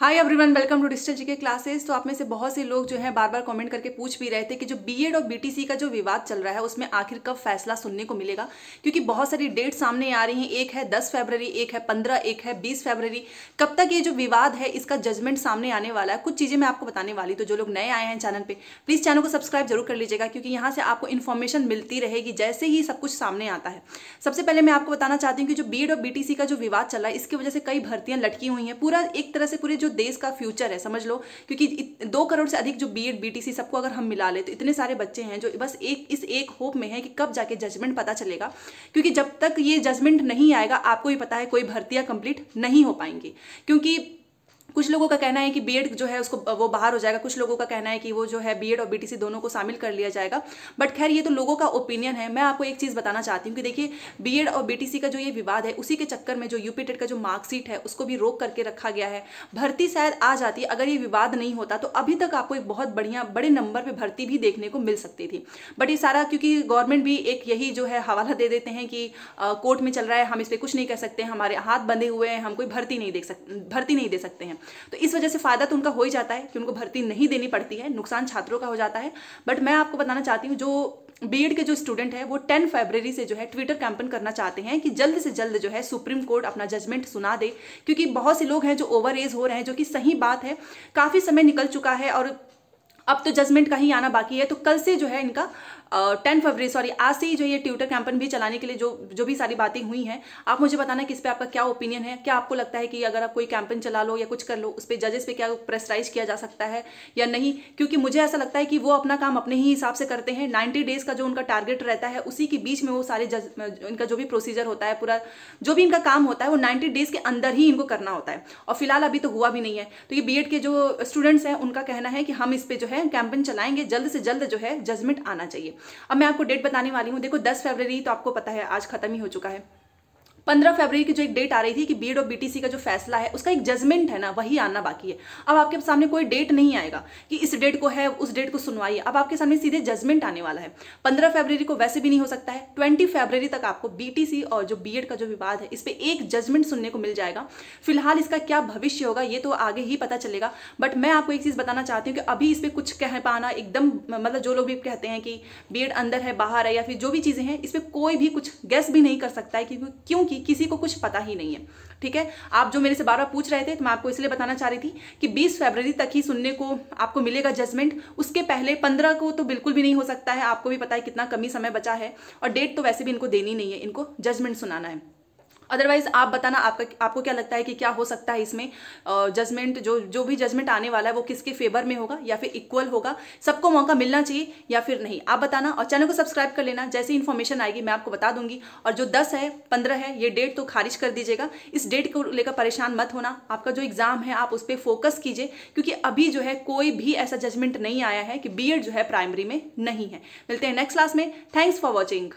hi everyone welcome to digital जी के classes तो आप में से बहुत से लोग जो हैं बार बार कमेंट करके पूछ भी रहे थे कि जो बीएड और बीटीसी का जो विवाद चल रहा है उसमें आखिर कब फैसला सुनने को मिलेगा क्योंकि बहुत सारी डेट सामने आ रही हैं एक है 10 फरवरी एक है 15 एक है 20 फरवरी कब तक ये जो विवाद है इसका जजमेंट सामने आने वाला है कुछ चीज़ें मैं आपको बताने वाली तो जो लोग नए आए हैं चैनल पर प्लीज़ चैनल को सब्सक्राइब जरूर कर लीजिएगा क्योंकि यहाँ से आपको इन्फॉर्मेशन मिलती रहेगी जैसे ही सब कुछ सामने आता है सबसे पहले मैं आपको बताना चाहती हूँ कि जो बी और बी का जो विवाद चल रहा है इसकी वजह से कई भर्तियाँ लटकी हुई हैं पूरा एक तरह से पूरी जो देश का फ्यूचर है समझ लो क्योंकि दो करोड़ से अधिक जो B Ed B T C सबको अगर हम मिला ले तो इतने सारे बच्चे हैं जो बस एक इस एक होप में है कि कब जाके जजमेंट पता चलेगा क्योंकि जब तक ये जजमेंट नहीं आएगा आपको ही पता है कोई भर्तियाँ कंप्लीट नहीं हो पाएंगी क्योंकि कुछ लोगों का कहना है कि बीएड जो है उसको वो बाहर हो जाएगा कुछ लोगों का कहना है कि वो जो है बीएड और बीटीसी दोनों को शामिल कर लिया जाएगा बट खैर ये तो लोगों का ओपिनियन है मैं आपको एक चीज़ बताना चाहती हूँ कि देखिए बीएड और बीटीसी का जो ये विवाद है उसी के चक्कर में जो यूपी टेट का जो मार्कशीट है उसको भी रोक करके रखा गया है भर्ती शायद आ जाती है अगर ये विवाद नहीं होता तो अभी तक आपको एक बहुत बढ़िया बड़े नंबर पर भर्ती भी देखने को मिल सकती थी बट ये सारा क्योंकि गवर्नमेंट भी एक यही जो है हवाला दे देते हैं कि कोर्ट में चल रहा है हम इस पर कुछ नहीं कर सकते हमारे हाथ बंधे हुए हैं हम कोई भर्ती नहीं देख सकते भर्ती नहीं दे सकते हैं तो इस वजह से फ़ायदा तो उनका हो ही जाता है कि उनको भर्ती नहीं देनी पड़ती है नुकसान छात्रों का हो जाता है बट मैं आपको बताना चाहती हूँ जो बी के जो स्टूडेंट है वो 10 फरवरी से जो है ट्विटर कैंपेन करना चाहते हैं कि जल्द से जल्द जो है सुप्रीम कोर्ट अपना जजमेंट सुना दे क्योंकि बहुत से लोग हैं जो ओवर एज हो रहे हैं जो कि सही बात है काफ़ी समय निकल चुका है और अब तो जजमेंट का ही आना बाकी है तो कल से जो है इनका टेन फरवरी सॉरी आज से ही जो ये ट्यूटर कैंपेन भी चलाने के लिए जो जो भी सारी बातें हुई हैं आप मुझे बताना कि इस पर आपका क्या ओपिनियन है क्या आपको लगता है कि अगर आप कोई कैंपेन चला लो या कुछ कर लो उस पर जजेस पे क्या प्रेसराइज किया जा सकता है या नहीं क्योंकि मुझे ऐसा लगता है कि वो अपना काम अपने ही हिसाब से करते हैं नाइन्टी डेज का जो उनका टारगेट रहता है उसी के बीच में वो सारे जज इनका जो भी प्रोसीजर होता है पूरा जो भी इनका काम होता है वो नाइन्टी डेज के अंदर ही इनको करना होता है और फिलहाल अभी तो हुआ भी नहीं है तो ये बी के जो स्टूडेंट्स हैं उनका कहना है कि हम इस पर जो है कैंपेन चलाएंगे जल्द से जल्द जो है जजमेंट आना चाहिए अब मैं आपको डेट बताने वाली हूँ देखो दस फरवरी तो आपको पता है आज खत्म ही हो चुका है पंद्रह फरवरी की जो एक डेट आ रही थी कि बीड और बीटीसी का जो फैसला है उसका एक जजमेंट है ना वही आना बाकी है अब आपके सामने कोई डेट नहीं आएगा कि इस डेट को है उस डेट को सुनवाई अब आपके सामने सीधे जजमेंट आने वाला है पंद्रह फरवरी को वैसे भी नहीं हो सकता है ट्वेंटी फरवरी तक आपको बीटीसी और जो बीएड का जो विवाद है इस पर एक जजमेंट सुनने को मिल जाएगा फिलहाल इसका क्या भविष्य होगा ये तो आगे ही पता चलेगा बट मैं आपको एक चीज़ बताना चाहती हूँ कि अभी इस पर कुछ कह पाना एकदम मतलब जो लोग भी कहते हैं कि बी अंदर है बाहर है या फिर जो भी चीज़ें हैं इस पर कोई भी कुछ गैस भी नहीं कर सकता है क्योंकि क्योंकि कि किसी को कुछ पता ही नहीं है ठीक है आप जो मेरे से बार बार पूछ रहे थे तो मैं आपको इसलिए बताना चाह रही थी कि 20 फरवरी तक ही सुनने को आपको मिलेगा जजमेंट उसके पहले 15 को तो बिल्कुल भी नहीं हो सकता है आपको भी पता है कितना कमी समय बचा है और डेट तो वैसे भी इनको देनी नहीं है इनको जजमेंट सुनाना है अदरवाइज आप बताना आपका आपको क्या लगता है कि क्या हो सकता है इसमें जजमेंट जो जो भी जजमेंट आने वाला है वो किसके फेवर में होगा या फिर इक्वल होगा सबको मौका मिलना चाहिए या फिर नहीं आप बताना और चैनल को सब्सक्राइब कर लेना जैसी इन्फॉर्मेशन आएगी मैं आपको बता दूंगी और जो दस है पंद्रह है ये डेट तो खारिज कर दीजिएगा इस डेट को लेकर परेशान मत होना आपका जो एग्जाम है आप उस पर फोकस कीजिए क्योंकि अभी जो है कोई भी ऐसा जजमेंट नहीं आया है कि बी जो है प्राइमरी में नहीं है मिलते हैं नेक्स्ट क्लास में थैंक्स फॉर वॉचिंग